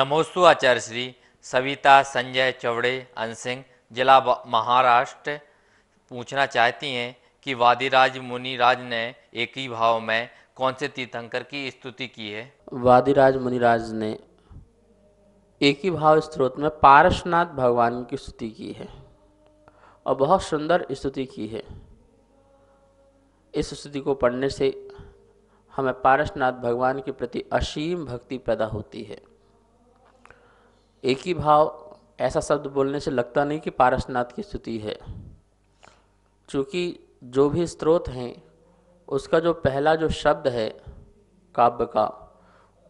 नमोस्तु आचार्य श्री सविता संजय चौड़े अनसिंह जिला महाराष्ट्र पूछना चाहती हैं कि वादिराज मुनिराज ने एक ही भाव में कौन से तीर्थंकर की स्तुति की है वादिराज मुनिराज ने एक ही भाव स्त्रोत में पारसनाथ भगवान की स्तुति की है और बहुत सुंदर स्तुति की है इस स्तुति को पढ़ने से हमें पारसनाथ भगवान के प्रति असीम भक्ति पैदा होती है एक ही भाव ऐसा शब्द बोलने से लगता नहीं कि पारसनाथ की स्तुति है चूँकि जो भी स्त्रोत हैं उसका जो पहला जो शब्द है काव्य का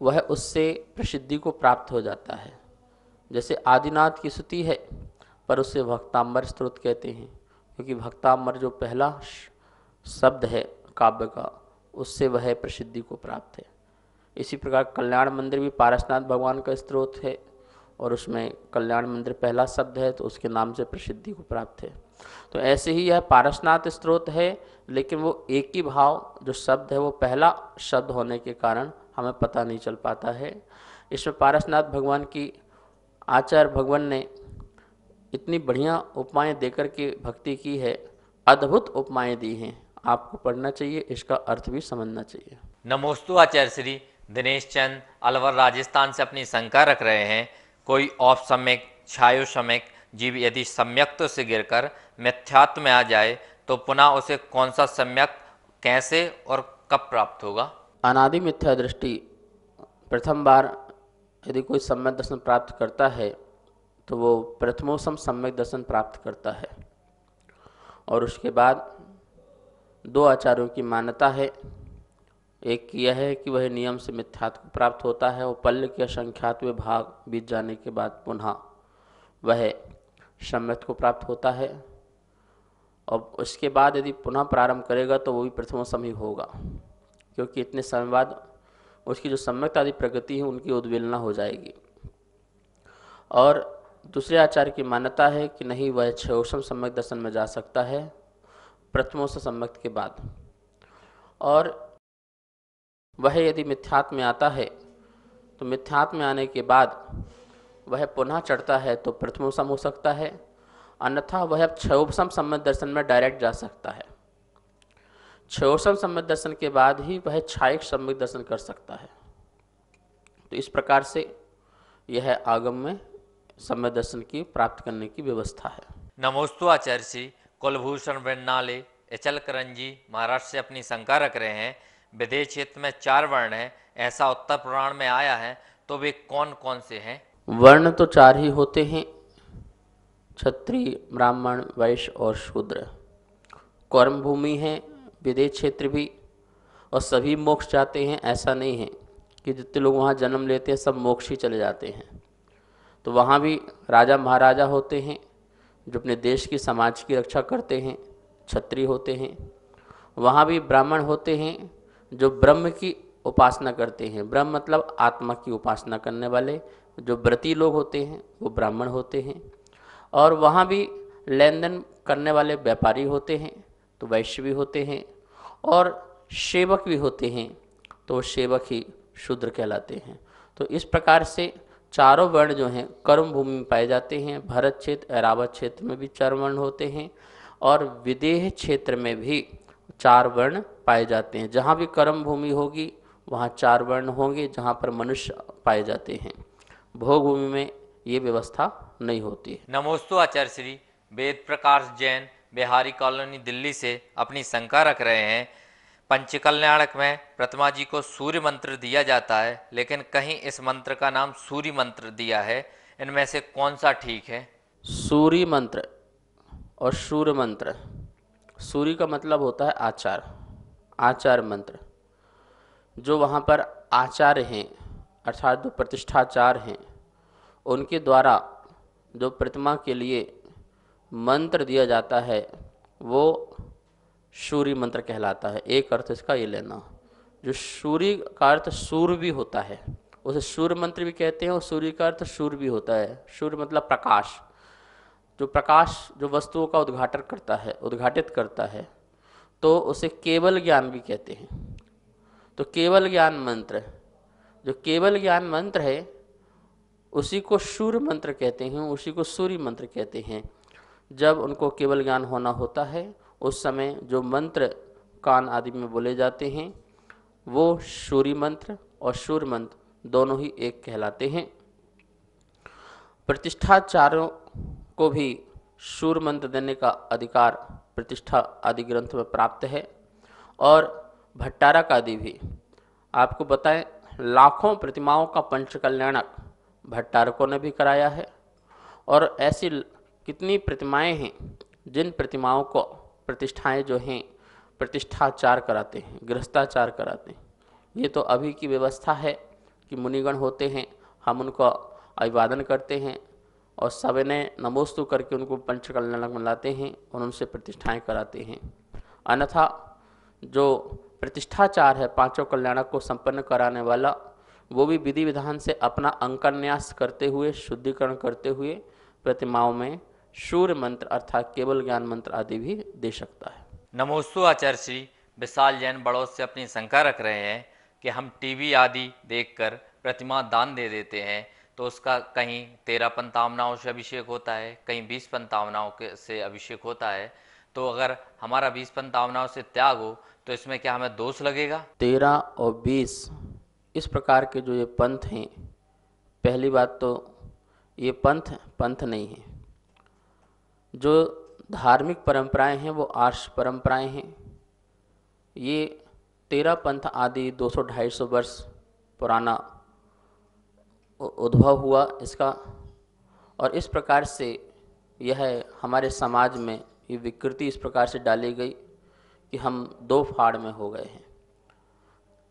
वह उससे प्रसिद्धि को प्राप्त हो जाता है जैसे आदिनाथ की स्तुति है पर उससे भक्ताम्बर स्त्रोत कहते हैं क्योंकि भक्ताम्बर जो पहला शब्द है काव्य का उससे वह प्रसिद्धि को प्राप्त है इसी प्रकार कल्याण मंदिर भी पारसनाथ भगवान का स्त्रोत है और उसमें कल्याण मंदिर पहला शब्द है तो उसके नाम से प्रसिद्धि को प्राप्त है तो ऐसे ही यह पारसनाथ स्त्रोत है लेकिन वो एक ही भाव जो शब्द है वो पहला शब्द होने के कारण हमें पता नहीं चल पाता है इसमें पारसनाथ भगवान की आचार्य भगवान ने इतनी बढ़िया उपमाएँ देकर के भक्ति की है अद्भुत उपमाएँ दी हैं आपको पढ़ना चाहिए इसका अर्थ भी समझना चाहिए नमोस्तु आचार्य श्री दिनेश चंद अलवर राजस्थान से अपनी शंका रख रहे हैं कोई औपसम्यक छायो सम्यक जीव यदि सम्यक्त से गिरकर मिथ्यात्व में आ जाए तो पुनः उसे कौन सा सम्यक कैसे और कब प्राप्त होगा अनादि मिथ्या दृष्टि प्रथम बार यदि कोई सम्यक दर्शन प्राप्त करता है तो वो प्रथमोसम सम्यक दर्शन प्राप्त करता है और उसके बाद दो आचार्यों की मान्यता है एक यह है कि वह नियम से मिथ्यात् प्राप्त होता है और पल्ल के असंख्यात्व भाग बीत जाने के बाद पुनः वह सम्यत को प्राप्त होता है और उसके बाद यदि पुनः प्रारंभ करेगा तो वो भी प्रथम समय होगा क्योंकि इतने समय बाद उसकी जो सम्यक आदि प्रगति है उनकी उद्वेलना हो जाएगी और दूसरे आचार्य की मान्यता है कि नहीं वह छोषम सम्यक दर्शन में जा सकता है प्रथमों से सम्यक के बाद और वह यदि मिथ्यात्म में आता है तो मिथ्यात्म में आने के बाद वह पुनः चढ़ता है तो प्रथम सम हो सकता है अन्यथा वह क्षयोपम सम्मत दर्शन में डायरेक्ट जा सकता है क्षयोपम सम्मत दर्शन के बाद ही वह छायिक सम्मत दर्शन कर सकता है तो इस प्रकार से यह आगम में सम्यक दर्शन की प्राप्त करने की व्यवस्था है नमोस्तु आचार्य श्री कुलभूषण बेन्नाले एचल करंजी महाराष्ट्र से अपनी शंका रख रहे हैं विदेह क्षेत्र में चार वर्ण है ऐसा उत्तर पुराण में आया है तो वे कौन कौन से हैं वर्ण तो चार ही होते हैं क्षत्रिय ब्राह्मण वैश्य और शूद्र कर्म भूमि है विदेह क्षेत्र भी और सभी मोक्ष जाते हैं ऐसा नहीं है कि जितने लोग वहाँ जन्म लेते हैं सब मोक्ष ही चले जाते हैं तो वहाँ भी राजा महाराजा होते हैं जो अपने देश की समाज की रक्षा करते हैं क्षत्रिय होते हैं वहाँ भी ब्राह्मण होते हैं जो ब्रह्म की उपासना करते हैं ब्रह्म मतलब आत्मा की उपासना करने वाले जो व्रती लोग होते हैं वो ब्राह्मण होते हैं और वहाँ भी लेन देन करने वाले व्यापारी होते हैं तो वैश्य भी होते हैं और सेवक भी होते हैं तो सेवक ही शूद्र कहलाते हैं तो इस प्रकार से चारों वर्ण जो हैं कर्म भूमि में पाए जाते हैं भरत क्षेत्र ऐरावत क्षेत्र में भी चार वर्ण होते हैं और विदेह क्षेत्र में भी चार वर्ण पाए जाते हैं जहाँ भी कर्म भूमि होगी वहाँ चार वर्ण होंगे जहाँ पर मनुष्य पाए जाते हैं भोग भूमि में ये व्यवस्था नहीं होती है नमोस्तु आचार्य श्री वेद प्रकाश जैन बिहारी कॉलोनी दिल्ली से अपनी शंका रख रहे हैं पंचकल्याणक में प्रतिमा जी को सूर्य मंत्र दिया जाता है लेकिन कहीं इस मंत्र का नाम सूर्य मंत्र दिया है इनमें से कौन सा ठीक है सूर्य मंत्र और सूर्य मंत्र सूर्य का मतलब होता है आचार आचार मंत्र जो वहाँ पर आचार्य हैं अर्थात जो प्रतिष्ठाचार हैं उनके द्वारा जो प्रतिमा के लिए मंत्र दिया जाता है वो सूर्य मंत्र कहलाता है एक अर्थ इसका ये लेना जो सूर्य का अर्थ सूर्य भी होता है उसे सूर्य मंत्र भी कहते हैं और सूर्य का अर्थ सूर्य भी होता है सूर्य मतलब प्रकाश जो प्रकाश जो वस्तुओं का उद्घाटन करता है उद्घाटित करता है तो उसे केवल ज्ञान भी कहते हैं तो केवल ज्ञान मंत्र जो केवल ज्ञान मंत्र है उसी को सूर्य मंत्र कहते हैं उसी को सूर्य मंत्र कहते हैं जब उनको केवल ज्ञान होना होता है उस समय जो मंत्र कान आदि में बोले जाते हैं वो सूर्य मंत्र और सूर्य मंत्र दोनों ही एक कहलाते हैं प्रतिष्ठा चारों को भी शूर मंत्र देने का अधिकार प्रतिष्ठा आदि ग्रंथ में प्राप्त है और भट्टारा का आदि भी आपको बताएं लाखों प्रतिमाओं का पंच कल्याणक भट्टारकों ने भी कराया है और ऐसी कितनी प्रतिमाएं हैं जिन प्रतिमाओं को प्रतिष्ठाएं जो हैं प्रतिष्ठाचार कराते हैं गृहस्थाचार कराते हैं ये तो अभी की व्यवस्था है कि मुनिगण होते हैं हम उनको अभिवादन करते हैं और सबने नमोस्तु करके उनको पंच कल्याणक मिलाते हैं और उनसे प्रतिष्ठाएं कराते हैं अन्यथा जो प्रतिष्ठाचार है पांचों कल्याणक को संपन्न कराने वाला वो भी विधि विधान से अपना अंकन्यास करते हुए शुद्धिकरण करते हुए प्रतिमाओं में सूर्य मंत्र अर्थात केवल ज्ञान मंत्र आदि भी दे सकता है नमोस्तु आचार्य श्री विशाल जैन बड़ोस से अपनी शंका रख रहे हैं कि हम टीवी आदि देखकर प्रतिमा दान दे देते हैं तो उसका कहीं तेरह पंतावनाओं से अभिषेक होता है कहीं बीस पंतावनाओं के से अभिषेक होता है तो अगर हमारा बीस पंतावनाओं से त्याग हो तो इसमें क्या हमें दोष लगेगा तेरह और बीस इस प्रकार के जो ये पंथ हैं पहली बात तो ये पंथ पंथ नहीं है जो धार्मिक परंपराएं हैं वो आर्ष परंपराएं हैं ये तेरह पंथ आदि ढाई सौ वर्ष पुराना उद्भव हुआ इसका और इस प्रकार से यह हमारे समाज में ये विकृति इस प्रकार से डाली गई कि हम दो फाड़ में हो गए हैं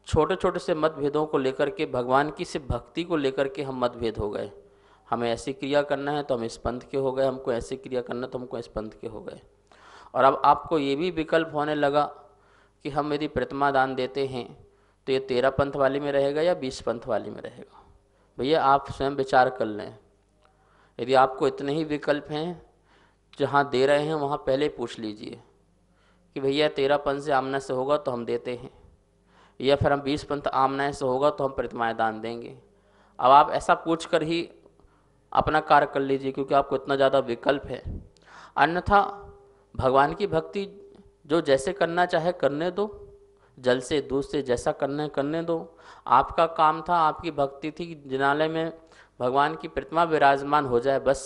छोटे छोटे से मतभेदों को लेकर के भगवान की सिर्फ भक्ति को लेकर के हम मतभेद हो गए हमें ऐसी क्रिया करना है तो हम इस पंथ के हो गए हमको ऐसी क्रिया करना है तो हमको इस पंथ के हो गए और अब आपको ये भी विकल्प होने लगा कि हम यदि प्रतिमा दान देते हैं तो ये तेरह पंथ वाले में रहेगा या बीस पंथ वाले में रहेगा भैया आप स्वयं विचार कर लें यदि आपको इतने ही विकल्प हैं जहाँ दे रहे हैं वहाँ पहले पूछ लीजिए कि भैया तेरह पंथ से आमना से होगा तो हम देते हैं या फिर हम बीस पंथ आमना से होगा तो हम प्रतिमाएँ दान देंगे अब आप ऐसा पूछ कर ही अपना कार्य कर लीजिए क्योंकि आपको इतना ज़्यादा विकल्प है अन्यथा भगवान की भक्ति जो जैसे करना चाहे करने दो जल से दूध से जैसा करने करने दो आपका काम था आपकी भक्ति थी जिनालय में भगवान की प्रतिमा विराजमान हो जाए बस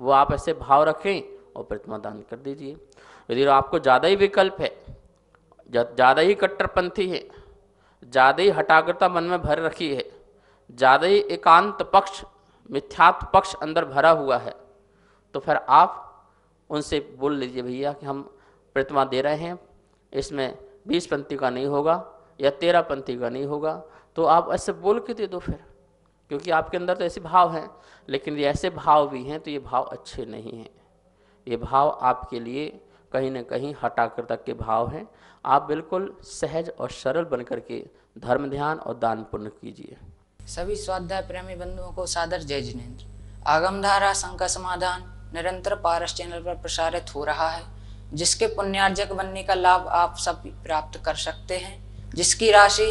वो आप ऐसे भाव रखें और प्रतिमा दान कर दीजिए यदि आपको ज़्यादा ही विकल्प है ज़्यादा ही कट्टरपंथी है ज़्यादा ही हटाग्रता मन में भर रखी है ज़्यादा ही एकांत पक्ष मिथ्यात्व पक्ष अंदर भरा हुआ है तो फिर आप उनसे बोल लीजिए भैया कि हम प्रतिमा दे रहे हैं इसमें बीस पंथी का नहीं होगा या तेरह पंथी का नहीं होगा तो आप ऐसे बोल के दे दो फिर क्योंकि आपके अंदर तो ऐसे भाव हैं लेकिन ये ऐसे भाव भी हैं तो ये भाव अच्छे नहीं हैं ये भाव आपके लिए कहीं ना कहीं हटाकर तक के भाव हैं आप बिल्कुल सहज और सरल बन करके धर्म ध्यान और दान पुण्य कीजिए सभी स्वाध्याय प्रेमी बंधुओं को सादर जय जिनेन्द्र आगम धारा संघ का समाधान निरंतर पारस चैनल पर प्रसारित हो रहा है जिसके पुण्यार्जक बनने का लाभ आप सब प्राप्त कर सकते हैं जिसकी राशि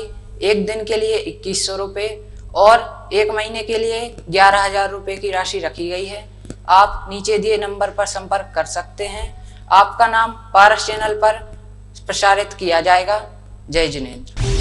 एक दिन के लिए इक्कीस सौ रुपये और एक महीने के लिए ग्यारह हजार रुपये की राशि रखी गई है आप नीचे दिए नंबर पर संपर्क कर सकते हैं आपका नाम पारस चैनल पर प्रसारित किया जाएगा जय जिनेन्द्र